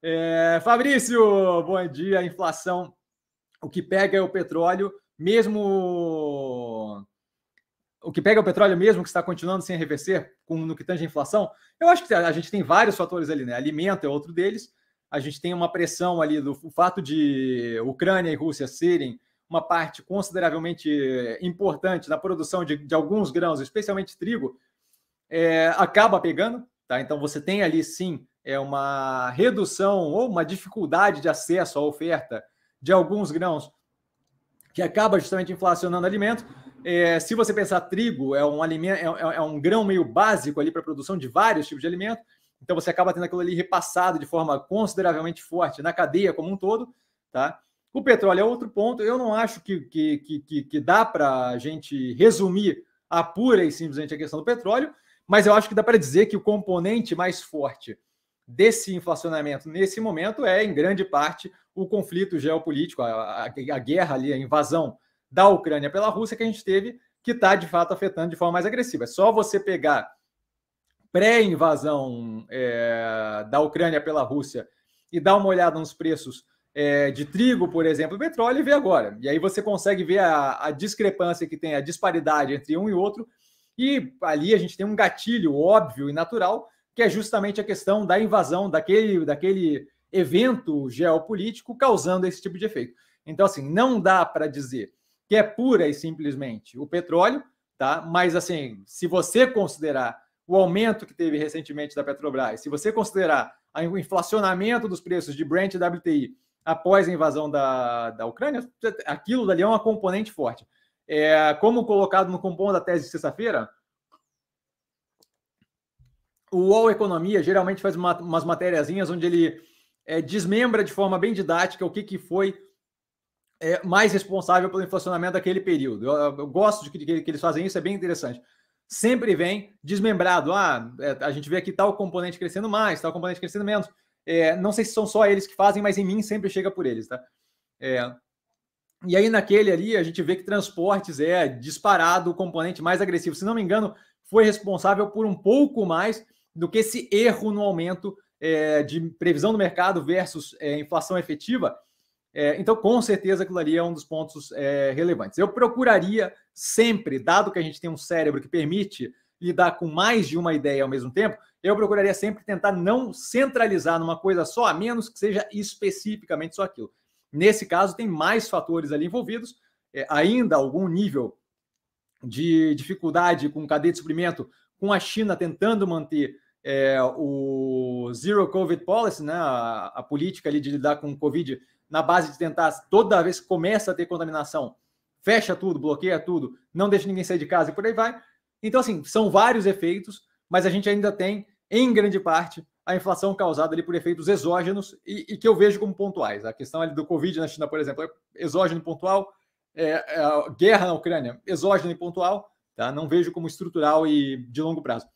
É, Fabrício, bom dia. A inflação, o que pega é o petróleo, mesmo. O que pega é o petróleo mesmo, que está continuando sem reverter com, no que tange a inflação? Eu acho que a gente tem vários fatores ali, né? Alimento é outro deles. A gente tem uma pressão ali do fato de Ucrânia e Rússia serem uma parte consideravelmente eh, importante na produção de, de alguns grãos, especialmente trigo, é, acaba pegando. Tá? Então você tem ali sim é uma redução ou uma dificuldade de acesso à oferta de alguns grãos que acaba justamente inflacionando alimento. É, se você pensar trigo é um alimento é, é, é um grão meio básico ali para a produção de vários tipos de alimento, então você acaba tendo aquilo ali repassado de forma consideravelmente forte na cadeia como um todo, tá? O petróleo é outro ponto. Eu não acho que, que, que, que dá para a gente resumir a pura e simplesmente a questão do petróleo, mas eu acho que dá para dizer que o componente mais forte desse inflacionamento nesse momento é, em grande parte, o conflito geopolítico, a, a, a guerra ali, a invasão da Ucrânia pela Rússia que a gente teve, que está de fato afetando de forma mais agressiva. É só você pegar pré-invasão é, da Ucrânia pela Rússia e dar uma olhada nos preços é, de trigo, por exemplo, petróleo, e ver agora. E aí você consegue ver a, a discrepância que tem, a disparidade entre um e outro. E ali a gente tem um gatilho óbvio e natural que é justamente a questão da invasão daquele, daquele evento geopolítico causando esse tipo de efeito. Então, assim, não dá para dizer que é pura e simplesmente o petróleo, tá? Mas assim, se você considerar o aumento que teve recentemente da Petrobras, se você considerar o inflacionamento dos preços de Brent e WTI após a invasão da, da Ucrânia, aquilo dali é uma componente forte. É, como colocado no compondo da tese de sexta-feira, o UOL Economia geralmente faz uma, umas matériazinhas onde ele é, desmembra de forma bem didática o que, que foi é, mais responsável pelo inflacionamento daquele período. Eu, eu gosto de que, de que, eles fazem isso, é bem interessante. Sempre vem desmembrado. Ah, é, a gente vê aqui tal componente crescendo mais, tal componente crescendo menos. É, não sei se são só eles que fazem, mas em mim sempre chega por eles, tá? É, e aí naquele ali a gente vê que transportes é disparado o componente mais agressivo. Se não me engano, foi responsável por um pouco mais do que esse erro no aumento é, de previsão do mercado versus é, inflação efetiva. É, então, com certeza, aquilo ali é um dos pontos é, relevantes. Eu procuraria sempre, dado que a gente tem um cérebro que permite lidar com mais de uma ideia ao mesmo tempo, eu procuraria sempre tentar não centralizar numa coisa só, a menos que seja especificamente só aquilo. Nesse caso, tem mais fatores ali envolvidos, é, ainda algum nível de dificuldade com cadeia de suprimento, com a China tentando manter é, o Zero Covid Policy, né, a, a, política ali de lidar com o Covid, na base de tentar, toda vez que começa a ter contaminação, fecha tudo, bloqueia tudo, não deixa ninguém sair de casa e por aí vai. Então, assim, são vários efeitos, mas a gente ainda tem, em grande parte, a inflação causada ali por efeitos exógenos e, e que eu vejo como pontuais. A questão ali do Covid na China, por exemplo, é exógeno pontual, é, é, guerra na Ucrânia exógena e pontual, tá? não vejo como estrutural e de longo prazo.